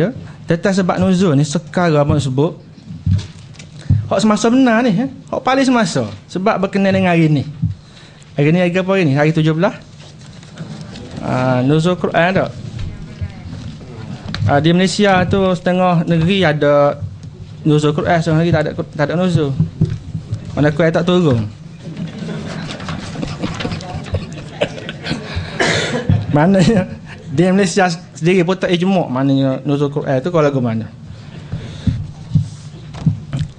ya tetes sebab nuzul ni sekarang pun sebut hak semasa benar ni ya? hak paling semasa sebab berkenaan dengan hari ni hari ni hari apa hari ni hari 17 uh, nuzul Quran tak uh, ah, di Malaysia tu setengah negeri ada nuzul Quran setengah negeri tak ada, tak ada nuzul mana Quran tak turun mana dia? di Malaysia Sendiri pun tak ijmuk maknanya nuzul Quran tu kalau lagu mana.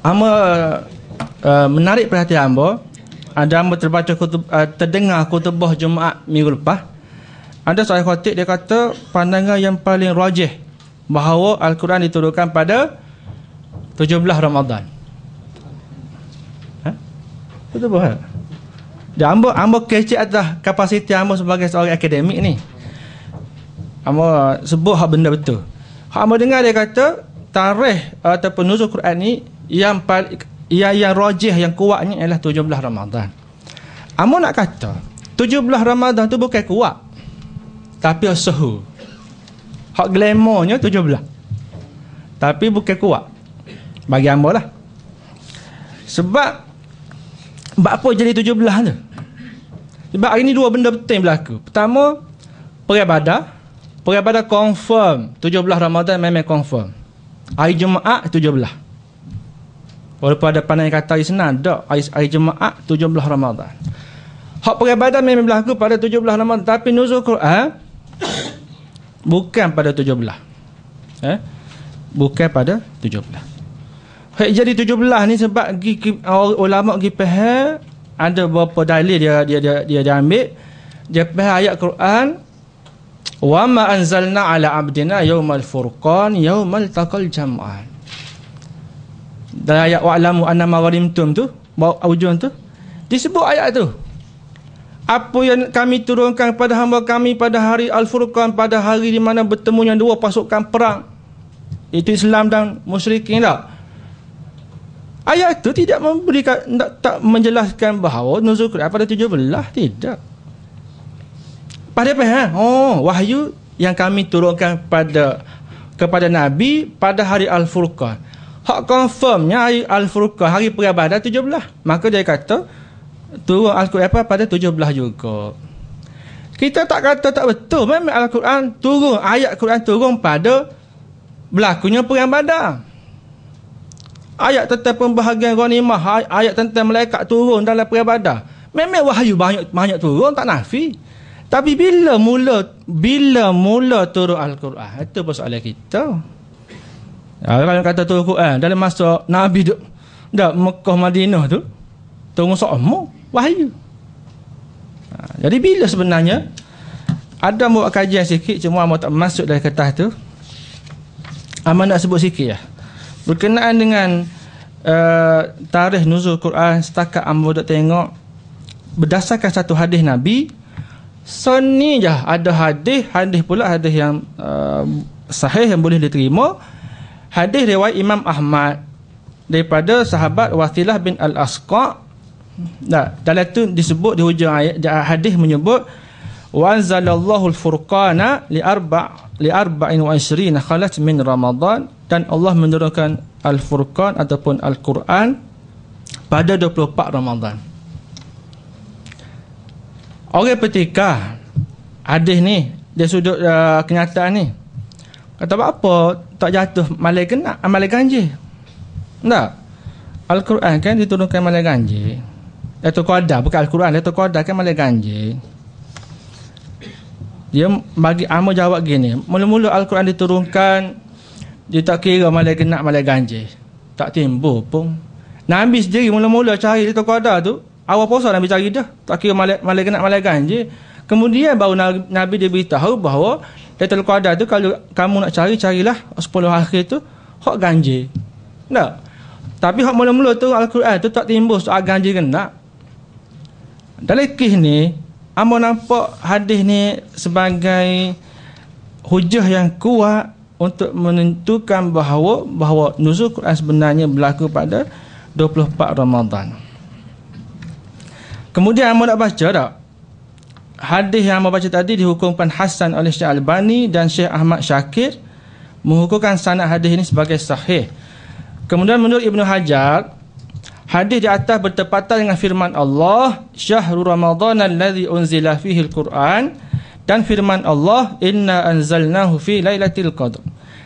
Amba uh, eh, menarik perhatian amba ada amba terbaca kutub, uh, terdengar khutbah Jumaat minggu lepas. Ada seorang khatib dia kata pandangan yang paling rajih bahawa Al-Quran diturunkan pada 17 Ramadan. Ha? Betul tak? Dia amba amba kecil atas kapasiti amba sebagai seorang akademik ni. Hamba sebut hak benda betul. Hak Hamba dengar dia kata tarikh ataupun nuzul Quran ni yang yang yang rajih yang kuatnya ialah 17 Ramadan. Hamba nak kata 17 Ramadan tu bukan kuat. Tapi sahu. Hak glamournya 17. Tapi bukan kuat. Bagi hamba lah. Sebab Sebab apa jadi 17 tu? Sebab hari ni dua benda penting berlaku. Pertama, perang Pergi pada confirm 17 Ramadhan memang confirm Hari Jumaat 17 Walaupun ada pandai kata hari senang Tak, hari, hari Jumaat 17 Ramadan Hak peribadah memang berlaku pada 17 ramadhan, Tapi nuzul Quran Bukan pada 17 eh? Bukan pada 17 Hak jadi 17 ni sebab gi, gi, ulama gi ada beberapa dalil dia dia dia dia, dia ambil dia ayat Quran Wa ma anzalna ala abdina yawmal furqan yawmal taqal jam'an. Dalam ayat wa'lamu anna ma warimtum tu, bawa ujung tu, disebut ayat tu. Apa yang kami turunkan kepada hamba kami pada hari Al-Furqan, pada hari di mana bertemunya dua pasukan perang. Itu Islam dan musyrikin tak? Lah. Ayat itu tidak memberikan tak, tak menjelaskan bahawa nuzul Quran pada 17 tidak. Pada apa? Ha? Oh, wahyu yang kami turunkan pada kepada Nabi pada hari Al-Furqan. Hak confirmnya hari Al-Furqan, hari tujuh 17. Maka dia kata, turun Al-Quran apa? pada tujuh 17 juga. Kita tak kata tak betul. Memang Al-Quran turun, ayat Al-Quran turun pada berlakunya peribadah. Ayat tentang pembahagian ghanimah, ayat tentang malaikat turun dalam peribadah. Memang wahyu banyak banyak turun, tak nafi. Tapi bila mula bila mula turun Al-Quran? Itu persoalan kita. Ya, kalau yang kata turun Al-Quran dalam masa Nabi tu dak Mekah Madinah tu tunggu sama wahyu. Ha, jadi bila sebenarnya ada buat kajian sikit cuma amat tak masuk dari kertas tu. Amat nak sebut sikit ya. Berkenaan dengan uh, tarikh nuzul Quran setakat amat tengok berdasarkan satu hadis Nabi Sunniyah ada hadis, hadis pula hadis yang uh, sahih yang boleh diterima. Hadis riwayat Imam Ahmad daripada sahabat Wasilah bin Al-Asqa. Nah, dalam itu disebut di hujung ayat hadis menyebut wa anzalallahu al-furqana li arba' li arba'in wa isrin khalat min Ramadan dan Allah menurunkan al-furqan ataupun al-Quran pada 24 Ramadan. Orang petika hadis ni dia sudut uh, kenyataan ni. Kata apa tak jatuh malai kena amal ganji. Tak. Al-Quran kan diturunkan malai ganji. Itu qada bukan Al-Quran, itu qada kan malai ganji. Dia bagi ama ah, jawab gini, mula-mula Al-Quran diturunkan dia tak kira malai kena malai ganji. Tak timbul pun. Nabi sendiri mula-mula cari itu qada tu, Awal puasa Nabi cari dah. Tak kira malaikat malai kena malaikat je. Kemudian baru Nabi dia beritahu bahawa Datul Qadar tu kalau kamu nak cari, carilah sepuluh akhir tu. Hak ganjil. Tak. Tapi hak mula-mula tu Al-Quran tu tak timbul hak ganjil kena. Dalam kisah ni, Amor nampak hadis ni sebagai hujah yang kuat untuk menentukan bahawa bahawa nuzul Quran sebenarnya berlaku pada 24 Ramadan. Kemudian Amma nak baca tak? Hadis yang Amma baca tadi dihukumkan Hasan oleh Syekh Albani dan Syekh Ahmad Syakir menghukumkan sanad hadis ini sebagai sahih. Kemudian menurut Ibnu Hajar, hadis di atas bertepatan dengan firman Allah, "Syahrul Ramadan allazi unzila fihi al-Qur'an" dan firman Allah, "Inna anzalnahu fi lailatul qadr."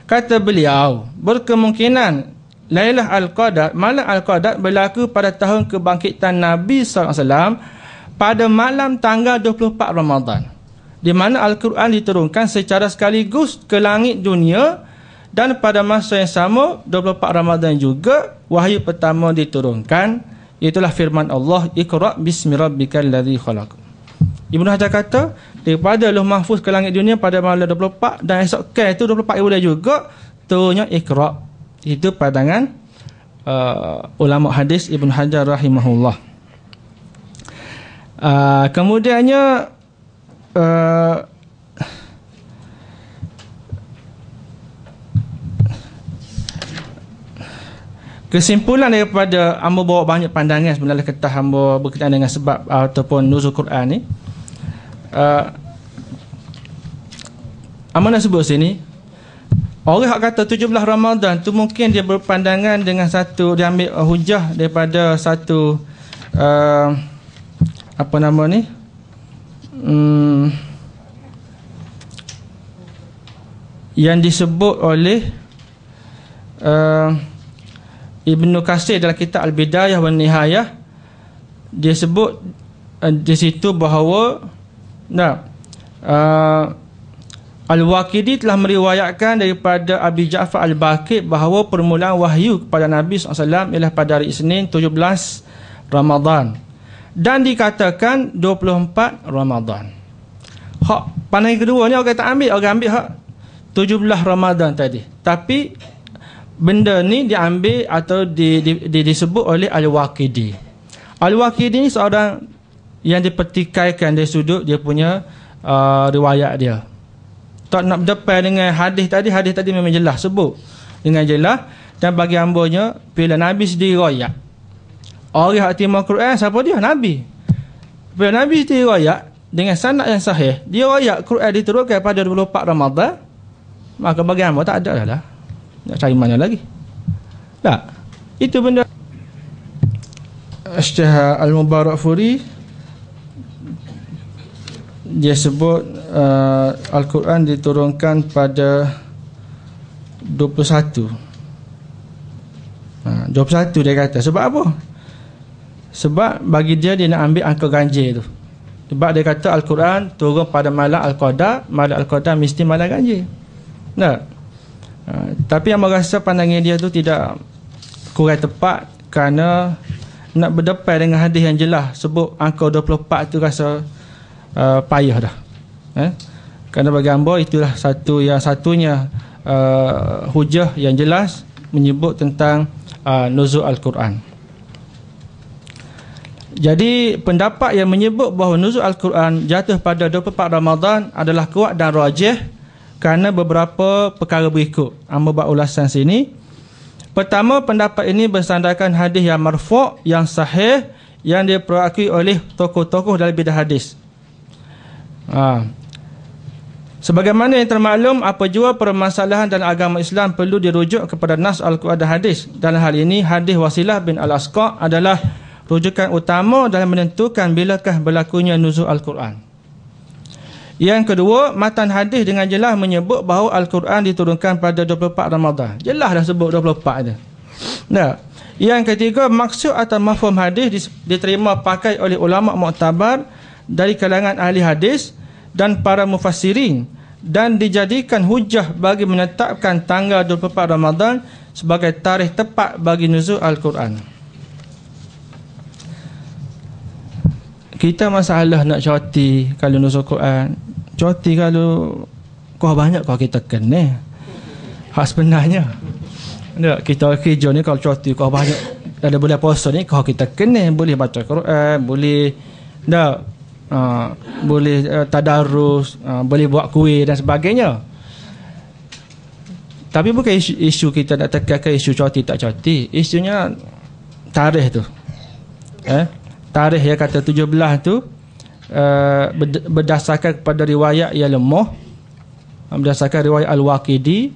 Kata beliau, berkemungkinan Lailah Al-Qadar, malam Al-Qadar berlaku pada tahun kebangkitan Nabi SAW pada malam tanggal 24 Ramadhan, Di mana Al-Quran diturunkan secara sekaligus ke langit dunia dan pada masa yang sama 24 Ramadhan juga wahyu pertama diturunkan itulah firman Allah Iqra bismi rabbikal ladzi khalaq. Ibnu Hajar kata daripada Allah Mahfuz ke langit dunia pada malam 24 dan esok ke itu 24 bulan juga turunnya Iqra itu pandangan uh, ulama hadis Ibn Hajar rahimahullah uh, kemudiannya uh, kesimpulan daripada hamba bawa banyak pandangan sebenarnya kita hamba berkaitan dengan sebab ataupun nuzul Quran ni uh, Amanah sebut sini Orang hak kata belah Ramadan tu mungkin dia berpandangan dengan satu dia ambil uh, hujah daripada satu uh, apa nama ni? Hmm, yang disebut oleh uh, Ibnu Kasir dalam kitab Al-Bidayah wa Nihayah dia sebut uh, di situ bahawa nah uh, Al-Waqidi telah meriwayatkan daripada Abi Ja'far Al-Baqir bahawa permulaan wahyu kepada Nabi SAW ialah pada hari Isnin 17 Ramadhan dan dikatakan 24 Ramadhan. Hak pandangan kedua ni orang kata ambil, orang ambil hak 17 Ramadhan tadi. Tapi benda ni diambil atau di, di, di, disebut oleh Al-Waqidi. Al-Waqidi ni seorang yang dipertikaikan dari sudut dia punya uh, riwayat dia tak nak depan dengan hadis tadi hadis tadi memang jelas sebut dengan jelas dan bagi ambonya bila nabi sendiri royak orang hati Quran siapa dia nabi bila nabi sendiri royak dengan sanad yang sahih dia royak Quran diterukan pada 24 Ramadan maka bagi ambo tak ada dah lah nak cari mana lagi tak itu benda Asyhad al-Mubarak Furi dia sebut uh, Al-Quran diturunkan pada 21 uh, 21 dia kata sebab apa? sebab bagi dia dia nak ambil angka ganjil tu sebab dia kata Al-Quran turun pada malam Al-Qadar malam Al-Qadar mesti malam ganjil Nah, Uh, tapi yang merasa pandangan dia tu tidak kurang tepat kerana nak berdepan dengan hadis yang jelas sebut angka 24 tu rasa Eh, payah dah. Eh? Kerana bagi hamba itulah satu yang satunya uh, hujah yang jelas menyebut tentang uh, nuzul al-Quran. Jadi pendapat yang menyebut bahawa nuzul al-Quran jatuh pada 24 Ramadan adalah kuat dan rajih kerana beberapa perkara berikut. Amba buat ulasan sini. Pertama, pendapat ini bersandarkan hadis yang marfu' yang sahih yang diperakui oleh tokoh-tokoh dalam bidang hadis. Ha. Sebagaimana yang termaklum, apa jua permasalahan dan agama Islam perlu dirujuk kepada Nas Al-Quran dan Hadis. Dalam hal ini, Hadis Wasilah bin Al-Asqa' adalah rujukan utama dalam menentukan bilakah berlakunya nuzul Al-Quran. Yang kedua, matan hadis dengan jelas menyebut bahawa Al-Quran diturunkan pada 24 Ramadhan. Jelas dah sebut 24 dia. Nah. Yang ketiga, maksud atau mafum hadis diterima pakai oleh ulama' muktabar dari kalangan ahli hadis dan para mufassirin dan dijadikan hujah bagi menetapkan tanggal 24 Ramadan sebagai tarikh tepat bagi nuzul Al-Quran. Kita masalah nak cuti kalau nuzul Quran. Cuti kalau kau banyak kau kita kena. Hak sebenarnya. Tak, ya, kita kerja ni kalau cuti kau banyak ada boleh puasa ni kau kita kena boleh baca Quran, boleh tak uh, boleh uh, tadarus, uh, boleh buat kuih dan sebagainya. Tapi bukan isu, isu kita nak tekankan isu cuti tak cuti. Isunya tarikh tu. Eh? Tarikh yang kata 17 tu uh, berdasarkan kepada riwayat yang lemah berdasarkan riwayat Al-Waqidi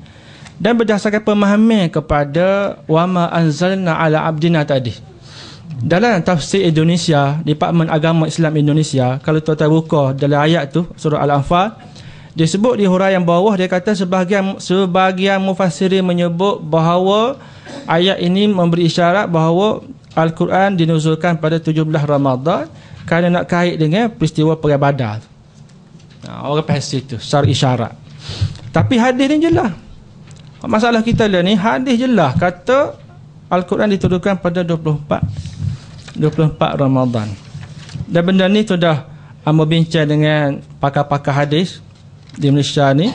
dan berdasarkan pemahaman kepada wama anzalna ala abdina tadi dalam tafsir Indonesia Departemen Agama Islam Indonesia kalau tuan-tuan buka dalam ayat tu surah Al-Anfal dia sebut di huraian yang bawah dia kata sebahagian sebahagian mufassirin menyebut bahawa ayat ini memberi isyarat bahawa Al-Quran dinuzulkan pada 17 Ramadhan kerana nak kait dengan peristiwa Perang Badar. Nah, ha, orang pasti itu secara isyarat. Tapi hadis ni jelah. Masalah kita lah ni hadis jelah kata Al-Quran diturunkan pada 24 24 Ramadan. Dan benda ni tu dah amo bincang dengan pakar-pakar hadis di Malaysia ni.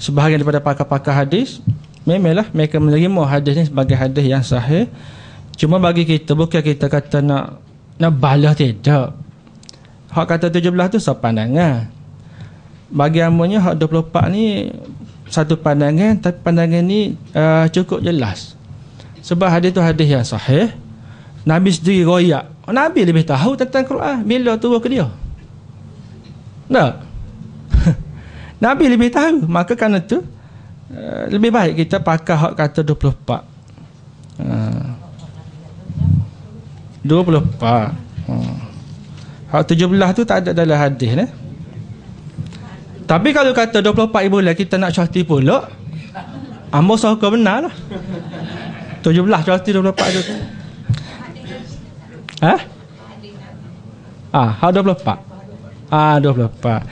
Sebahagian daripada pakar-pakar hadis memanglah mereka menerima hadis ni sebagai hadis yang sahih. Cuma bagi kita bukan kita kata nak nak balah tidak. Hak kata 17 tu satu pandangan. Bagi amonya hak 24 ni satu pandangan tapi pandangan ni uh, cukup jelas. Sebab hadis tu hadis yang sahih. Nabi sendiri royak Nabi lebih tahu tentang Quran Bila turun ke dia Tak Nabi lebih tahu Maka kerana tu uh, Lebih baik kita pakai hak kata 24 uh, 24 uh. Hak 17 tu tak ada dalam hadis ni tapi kalau kata 24 bulan kita nak cuti pula Ambo sokong benar lah 17 cuti 24 tu Ha? Ha, 24. Ha, 24.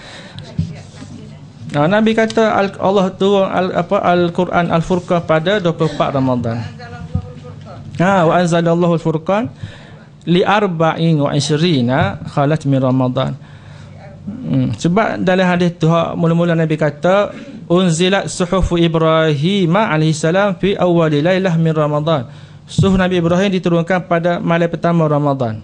Nah, Nabi kata Allah turun al, apa Al-Quran Al-Furqan pada 24 Ramadan. Ha, wa anzalallahu al-furqan li arba'in wa ishrina khalat min Ramadan. Hmm. Sebab dalam hadis tu ha, mula-mula Nabi kata unzilat suhuf Ibrahim alaihi salam fi awwal lailah min Ramadan. Suh Nabi Ibrahim diturunkan pada malam pertama Ramadan.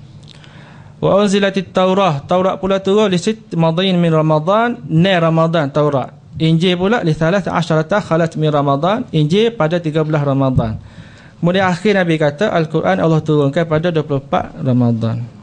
Wa unzilatit Taurah, Taurat pula turun li sitt madin min Ramadan, ni Ramadan Taurat. Injil pula li thalath asharata khalat min Ramadan, Injil pada tiga 13 Ramadan. Kemudian akhir Nabi kata Al-Quran Allah turunkan pada 24 Ramadan.